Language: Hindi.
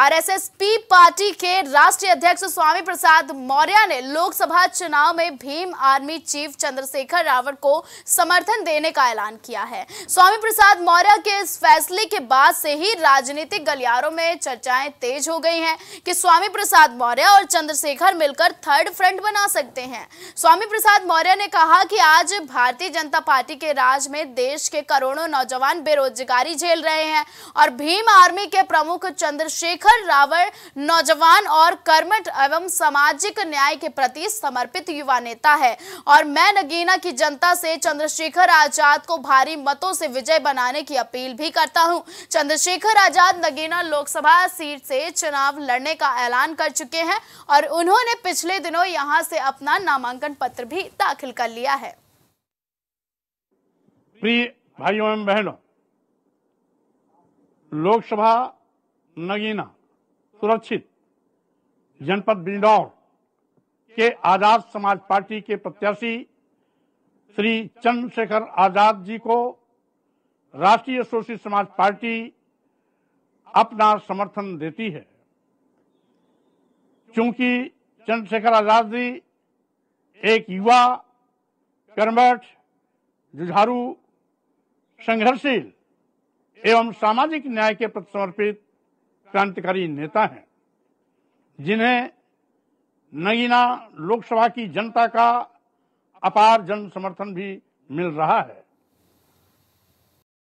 आरएसएसपी पार्टी के राष्ट्रीय अध्यक्ष स्वामी प्रसाद मौर्य ने लोकसभा चुनाव में भीम आर्मी चीफ चंद्रशेखर रावत को समर्थन देने का ऐलान किया है स्वामी प्रसाद मौर्य के इस फैसले के बाद से ही राजनीतिक गलियारों में चर्चाएं तेज हो गई हैं कि स्वामी प्रसाद मौर्य और चंद्रशेखर मिलकर थर्ड फ्रंट बना सकते हैं स्वामी प्रसाद मौर्य ने कहा कि आज भारतीय जनता पार्टी के राज में देश के करोड़ों नौजवान बेरोजगारी झेल रहे हैं और भीम आर्मी के प्रमुख चंद्रशेखर शेखर रावण नौजवान और कर्मठ एवं सामाजिक न्याय के प्रति समर्पित युवा नेता है और मैं नगीना की जनता से चंद्रशेखर आजाद को भारी मतों से विजय बनाने की अपील भी करता हूं चंद्रशेखर आजाद नगीना लोकसभा सीट से चुनाव लड़ने का ऐलान कर चुके हैं और उन्होंने पिछले दिनों यहाँ से अपना नामांकन पत्र भी दाखिल कर लिया है प्रिय भाइयों एवं बहनों लोकसभा नगीना सुरक्षित जनपद बिंदौर के आजाद समाज पार्टी के प्रत्याशी श्री चंद्रशेखर आजाद जी को राष्ट्रीय शोषित समाज पार्टी अपना समर्थन देती है क्योंकि चंद्रशेखर आजाद जी एक युवा कर्मठ जुझारू संघर्षशील एवं सामाजिक न्याय के प्रति समर्पित क्रांतिकारी नेता हैं जिन्हें नगीना लोकसभा की जनता का अपार जन समर्थन भी मिल रहा है